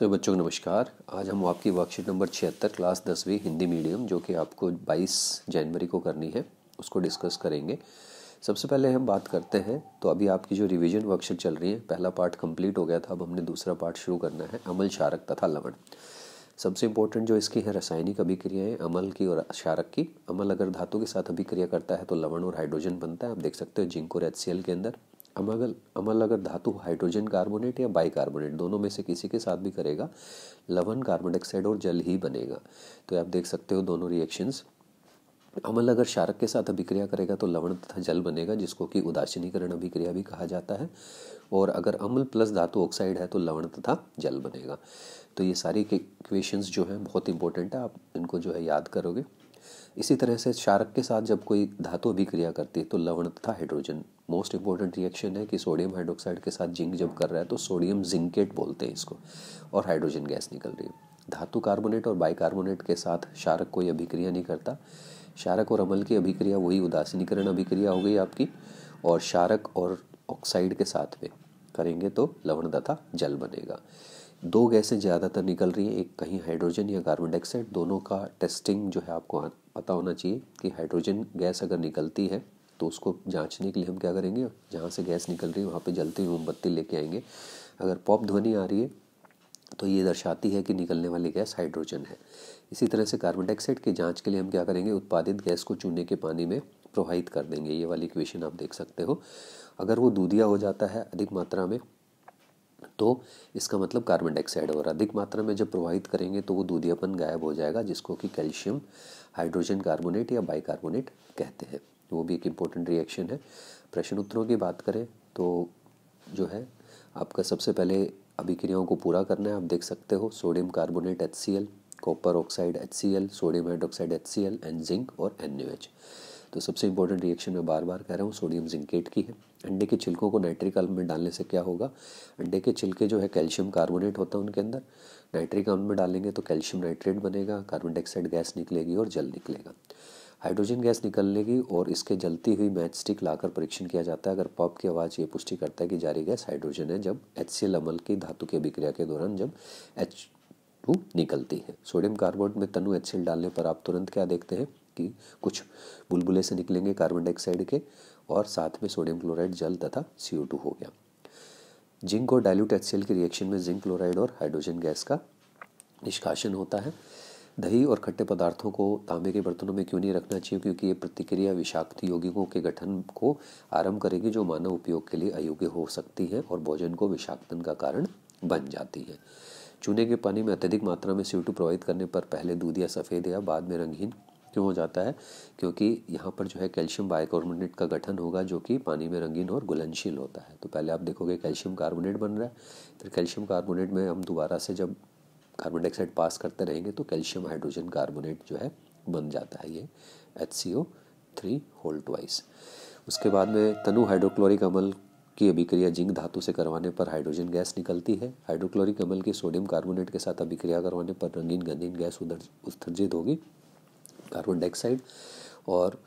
सो तो बच्चों को नमस्कार आज हम आपकी वर्कशीट नंबर छिहत्तर क्लास दसवीं हिंदी मीडियम जो कि आपको 22 जनवरी को करनी है उसको डिस्कस करेंगे सबसे पहले हम बात करते हैं तो अभी आपकी जो रिवीजन वर्कशीट चल रही है पहला पार्ट कंप्लीट हो गया था अब हमने दूसरा पार्ट शुरू करना है अमल शारक तथा लवण सबसे इम्पोर्टेंट जो इसकी है रासायनिक अभिक्रियाएं अमल की और शारक की अमल अगर धातु के साथ अभिक्रिया करता है तो लवण और हाइड्रोजन बनता है आप देख सकते हो जिंक और एच के अंदर अमल अमल मतलब अगर धातु हाइड्रोजन कार्बोनेट या बाइकार्बोनेट दोनों में से किसी के साथ भी करेगा लवन कार्बन डाइऑक्साइड और जल ही बनेगा तो आप देख सकते हो दोनों रिएक्शंस अमल मतलब अगर शारक के साथ अभिक्रिया करेगा तो लवण तथा जल बनेगा जिसको कि उदासीनीकरण अभिक्रिया भी कहा जाता है और अगर अम्ल प्लस धातु ऑक्साइड है तो लवण तथा जल बनेगा तो ये सारी इक्वेशंस जो हैं बहुत इंपॉर्टेंट है आप इनको जो है याद करोगे इसी तरह से शारक के साथ जब कोई धातु अभिक्रिया करती है तो लवण तथा हाइड्रोजन मोस्ट इंपॉर्टेंट रिएक्शन है कि सोडियम हाइड्रोक्साइड के साथ जिंक जब कर रहा है तो सोडियम जिंकेट बोलते हैं इसको और हाइड्रोजन गैस निकल रही है धातु कार्बोनेट और बाइकार्बोनेट के साथ शारक कोई अभिक्रिया नहीं करता शारक और अमल की अभिक्रिया वही उदासीनीकरण अभिक्रिया हो गई आपकी और शारक और ऑक्साइड के साथ में करेंगे तो लवण तथा जल बनेगा दो गैसें ज़्यादातर निकल रही हैं एक कहीं हाइड्रोजन या कार्बन डाइऑक्साइड दोनों का टेस्टिंग जो है आपको पता होना चाहिए कि हाइड्रोजन गैस अगर निकलती है तो उसको जांचने के लिए हम क्या करेंगे जहाँ से गैस निकल रही है वहाँ पे जलती हुई मोमबत्ती लेके आएंगे अगर पॉप ध्वनि आ रही है तो ये दर्शाती है कि निकलने वाली गैस हाइड्रोजन है इसी तरह से कार्बन डाइऑक्साइड की जाँच के लिए हम क्या करेंगे उत्पादित गैस को चूने के पानी में प्रवाहित कर देंगे ये वाली इक्वेशन आप देख सकते हो अगर वो दूधिया हो जाता है अधिक मात्रा में तो इसका मतलब कार्बन डाइऑक्साइड और अधिक मात्रा में जब प्रवाहित करेंगे तो वो दूधियापन गायब हो जाएगा जिसको कि कैल्शियम हाइड्रोजन कार्बोनेट या बाइकार्बोनेट कहते हैं तो वो भी एक इम्पोर्टेंट रिएक्शन है प्रश्न उत्तरों की बात करें तो जो है आपका सबसे पहले अभिक्रियाओं को पूरा करना है आप देख सकते हो sodium carbonate H copper oxide H sodium hydroxide H and zinc और एन तो सबसे इंपॉर्टेंट रिएक्शन मैं बार बार कह रहा हूँ सोडियम जिंकेट की है अंडे के छिलकों को नाइट्रिक अम्ल में डालने से क्या होगा अंडे के छिलके जो है कैल्शियम कार्बोनेट होता है उनके अंदर नाइट्रिक अम्ल में डालेंगे तो कैल्शियम नाइट्रेट बनेगा कार्बन डाइऑक्साइड गैस निकलेगी और जल निकलेगा हाइड्रोजन गैस निकलने की और इसके जलती हुई मैच स्टिक लाकर परीक्षण किया जाता है अगर पॉप की आवाज़ ये पुष्टि करता है कि जारी गैस हाइड्रोजन है जब एच सी अमल की धातु की अभिक्रिया के दौरान जब एच टू निकलती है सोडियम कार्बोनेट में तनु एच डालने पर आप तुरंत क्या देखते हैं की कुछ बुलबुले से निकलेंगे कार्बन डाइऑक्साइड के और साथ में सोडियम क्लोराइड जल तथा सी हो गया जिंक और डाइल्यूट एच के रिएक्शन में जिंक क्लोराइड और हाइड्रोजन गैस का निष्कासन होता है दही और खट्टे पदार्थों को तांबे के बर्तनों में क्यों नहीं रखना चाहिए क्योंकि ये प्रतिक्रिया विषाक्त यौगिकों के गठन को आरंभ करेगी जो मानव उपयोग के लिए अयोग्य हो सकती है और भोजन को विषाक्तन का कारण बन जाती है चूने के पानी में अत्यधिक मात्रा में सी टू प्रवाहित करने पर पहले दूध या सफ़ेद या बाद में रंगहीन क्यों हो जाता है क्योंकि यहाँ पर जो है कैल्शियम बाइकार्बोनेट का गठन होगा जो कि पानी में रंगीन और घुलनशील होता है तो पहले आप देखोगे कैल्शियम कार्बोनेट बन रहा है फिर कैल्शियम कार्बोनेट में हम दोबारा से जब कार्बन डाइऑक्साइड पास करते रहेंगे तो कैल्शियम हाइड्रोजन कार्बोनेट जो है बन जाता है ये एच सी ओ थ्री होल्ड वाइस उसके बाद में तनु हाइड्रोक्लोरिक अम्ल की अभिक्रिया जिंक धातु से करवाने पर हाइड्रोजन गैस निकलती है हाइड्रोक्लोरिक अम्ल की सोडियम कार्बोनेट के साथ अभिक्रिया करवाने पर रंगीन गंदीन गैस उधर उत्सर्जित होगी कार्बन डाइऑक्साइड और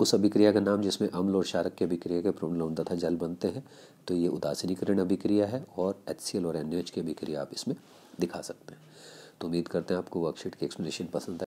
उस अभिक्रिया का नाम जिसमें अम्ल और शारक की अभिक्रिया के प्रमुख तथा जल बनते हैं तो ये उदासीनीकरण अभिक्रिया है और एच और एन की अभिक्रिया आप इसमें दिखा सकते हैं तो उम्मीद करते हैं आपको वर्कशीट की एक्सप्लेनेशन पसंद आए